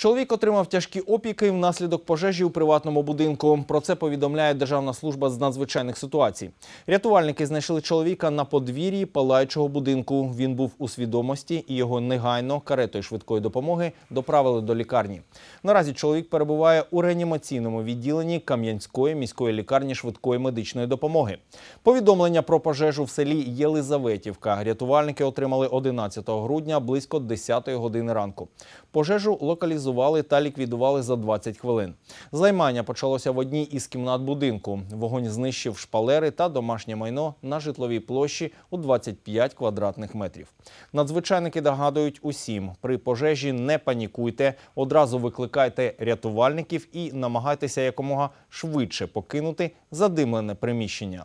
Чоловік отримав тяжкі опіки внаслідок пожежі у приватному будинку. Про це повідомляє Державна служба з надзвичайних ситуацій. Рятувальники знайшли чоловіка на подвір'ї палаючого будинку. Він був у свідомості і його негайно каретою швидкої допомоги доправили до лікарні. Наразі чоловік перебуває у реанімаційному відділенні Кам'янської міської лікарні швидкої медичної допомоги. Повідомлення про пожежу в селі Єлизаветівка. Рятувальники отримали 11 грудня близько 10 години ранку. Пожежу локалізували паралізували та ліквідували за 20 хвилин. Займання почалося в одній із кімнат будинку. Вогонь знищив шпалери та домашнє майно на житловій площі у 25 квадратних метрів. Надзвичайники догадують усім: при пожежі не панікуйте, одразу викликайте рятувальників і намагайтеся якомога швидше покинути задимлене приміщення.